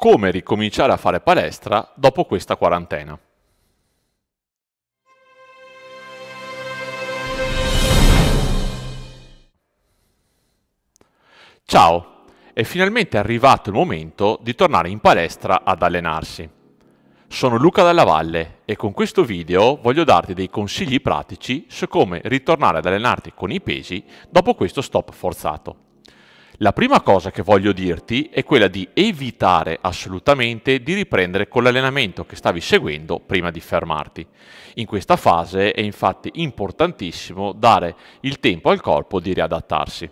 come ricominciare a fare palestra dopo questa quarantena. Ciao, è finalmente arrivato il momento di tornare in palestra ad allenarsi. Sono Luca Dalla Valle e con questo video voglio darti dei consigli pratici su come ritornare ad allenarti con i pesi dopo questo stop forzato. La prima cosa che voglio dirti è quella di evitare assolutamente di riprendere con l'allenamento che stavi seguendo prima di fermarti. In questa fase è infatti importantissimo dare il tempo al corpo di riadattarsi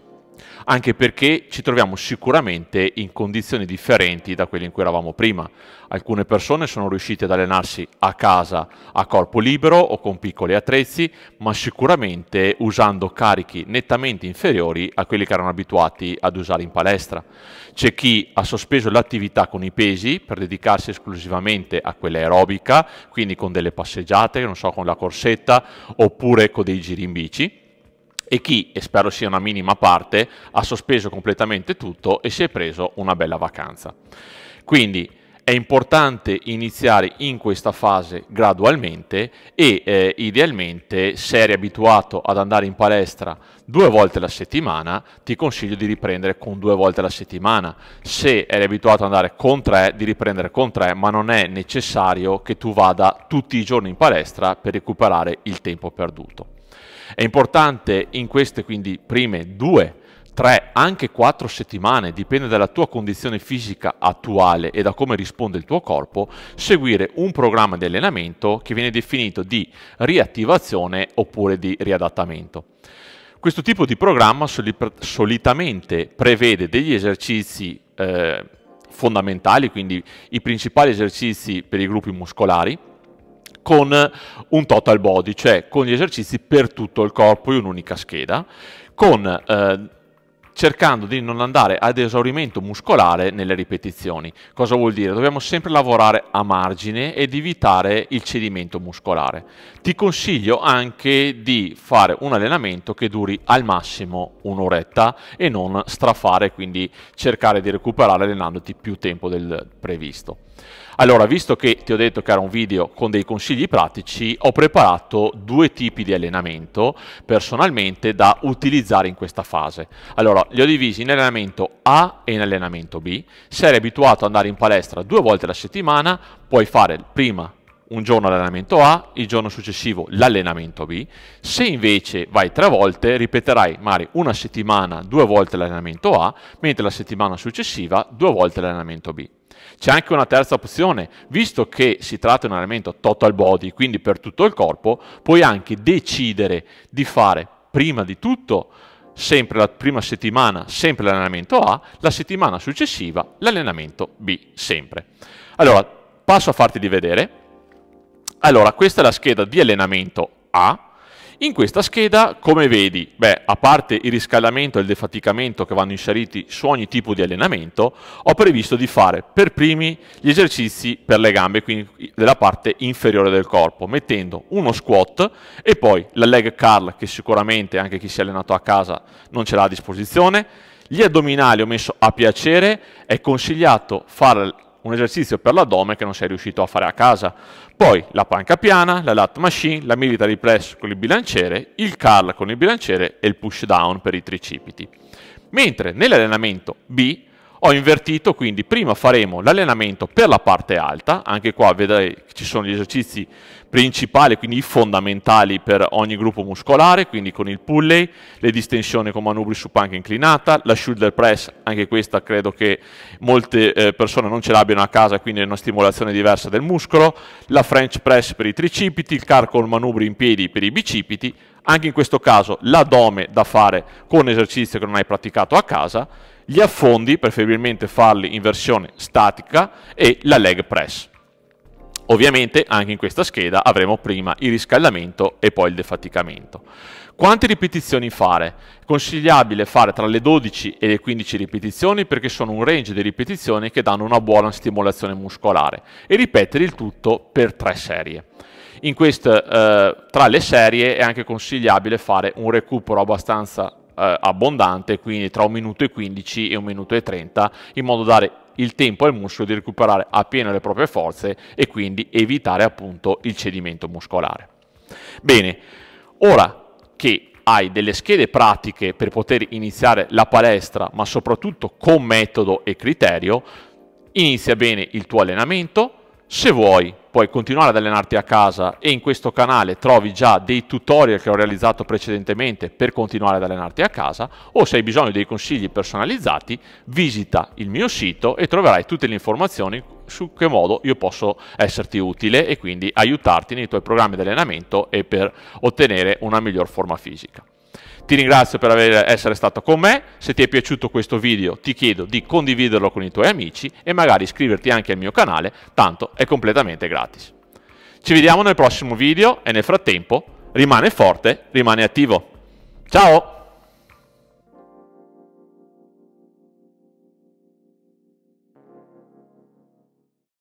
anche perché ci troviamo sicuramente in condizioni differenti da quelle in cui eravamo prima. Alcune persone sono riuscite ad allenarsi a casa a corpo libero o con piccoli attrezzi, ma sicuramente usando carichi nettamente inferiori a quelli che erano abituati ad usare in palestra. C'è chi ha sospeso l'attività con i pesi per dedicarsi esclusivamente a quella aerobica, quindi con delle passeggiate, non so, con la corsetta oppure con dei giri in bici e chi, e spero sia una minima parte, ha sospeso completamente tutto e si è preso una bella vacanza. Quindi è importante iniziare in questa fase gradualmente e eh, idealmente se eri abituato ad andare in palestra due volte alla settimana ti consiglio di riprendere con due volte alla settimana se eri abituato ad andare con tre di riprendere con tre ma non è necessario che tu vada tutti i giorni in palestra per recuperare il tempo perduto è importante in queste quindi prime due, tre, anche quattro settimane, dipende dalla tua condizione fisica attuale e da come risponde il tuo corpo, seguire un programma di allenamento che viene definito di riattivazione oppure di riadattamento. Questo tipo di programma solitamente prevede degli esercizi eh, fondamentali, quindi i principali esercizi per i gruppi muscolari, con un total body, cioè con gli esercizi per tutto il corpo in un'unica scheda, con, eh, cercando di non andare ad esaurimento muscolare nelle ripetizioni. Cosa vuol dire? Dobbiamo sempre lavorare a margine ed evitare il cedimento muscolare. Ti consiglio anche di fare un allenamento che duri al massimo un'oretta e non strafare, quindi cercare di recuperare allenandoti più tempo del previsto. Allora, visto che ti ho detto che era un video con dei consigli pratici, ho preparato due tipi di allenamento personalmente da utilizzare in questa fase. Allora, li ho divisi in allenamento A e in allenamento B. Se eri abituato ad andare in palestra due volte alla settimana, puoi fare prima un giorno l'allenamento A, il giorno successivo l'allenamento B. Se invece vai tre volte, ripeterai magari una settimana due volte l'allenamento A, mentre la settimana successiva due volte l'allenamento B. C'è anche una terza opzione, visto che si tratta di un allenamento total body, quindi per tutto il corpo, puoi anche decidere di fare prima di tutto sempre la prima settimana, sempre l'allenamento A, la settimana successiva l'allenamento B, sempre. Allora, passo a farti di vedere. Allora, questa è la scheda di allenamento A, in questa scheda, come vedi, beh, a parte il riscaldamento e il defaticamento che vanno inseriti su ogni tipo di allenamento, ho previsto di fare per primi gli esercizi per le gambe, quindi della parte inferiore del corpo, mettendo uno squat e poi la leg curl, che sicuramente anche chi si è allenato a casa non ce l'ha a disposizione, gli addominali ho messo a piacere, è consigliato fare un esercizio per l'addome che non sei riuscito a fare a casa. Poi la panca piana, la lat machine, la military press con il bilanciere, il curl con il bilanciere e il push down per i tricipiti. Mentre nell'allenamento B ho invertito, quindi prima faremo l'allenamento per la parte alta, anche qua vedrai che ci sono gli esercizi principali, quindi i fondamentali per ogni gruppo muscolare, quindi con il pulley, le distensioni con manubri su panca inclinata, la shoulder press, anche questa credo che molte eh, persone non ce l'abbiano a casa, quindi è una stimolazione diversa del muscolo, la French press per i tricipiti, il car con manubri in piedi per i bicipiti, anche in questo caso l'addome da fare con esercizio che non hai praticato a casa, gli affondi, preferibilmente farli in versione statica, e la leg press. Ovviamente anche in questa scheda avremo prima il riscaldamento e poi il defaticamento. Quante ripetizioni fare? Consigliabile fare tra le 12 e le 15 ripetizioni perché sono un range di ripetizioni che danno una buona stimolazione muscolare e ripetere il tutto per tre serie. In quest, eh, tra le serie è anche consigliabile fare un recupero abbastanza eh, abbondante, quindi tra un minuto e 15 e un minuto e 30, in modo da dare il tempo al muscolo di recuperare appieno le proprie forze e quindi evitare appunto il cedimento muscolare. Bene, ora che hai delle schede pratiche per poter iniziare la palestra, ma soprattutto con metodo e criterio, inizia bene il tuo allenamento, se vuoi puoi continuare ad allenarti a casa e in questo canale trovi già dei tutorial che ho realizzato precedentemente per continuare ad allenarti a casa o se hai bisogno dei consigli personalizzati visita il mio sito e troverai tutte le informazioni su che modo io posso esserti utile e quindi aiutarti nei tuoi programmi di allenamento e per ottenere una miglior forma fisica. Ti ringrazio per aver, essere stato con me, se ti è piaciuto questo video ti chiedo di condividerlo con i tuoi amici e magari iscriverti anche al mio canale, tanto è completamente gratis. Ci vediamo nel prossimo video e nel frattempo rimane forte, rimane attivo. Ciao!